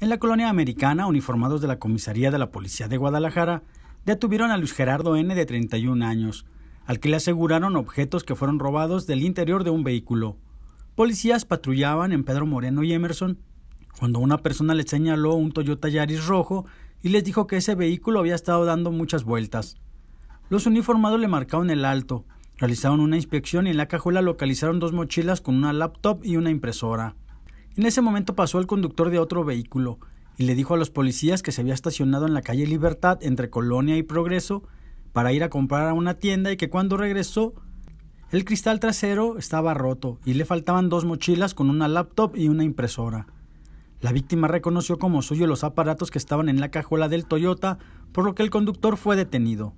En la colonia americana, uniformados de la comisaría de la Policía de Guadalajara, detuvieron a Luis Gerardo N. de 31 años, al que le aseguraron objetos que fueron robados del interior de un vehículo. Policías patrullaban en Pedro Moreno y Emerson cuando una persona les señaló un Toyota Yaris rojo y les dijo que ese vehículo había estado dando muchas vueltas. Los uniformados le marcaron el alto, realizaron una inspección y en la cajuela localizaron dos mochilas con una laptop y una impresora. En ese momento pasó el conductor de otro vehículo y le dijo a los policías que se había estacionado en la calle Libertad entre Colonia y Progreso para ir a comprar a una tienda y que cuando regresó el cristal trasero estaba roto y le faltaban dos mochilas con una laptop y una impresora. La víctima reconoció como suyo los aparatos que estaban en la cajuela del Toyota, por lo que el conductor fue detenido.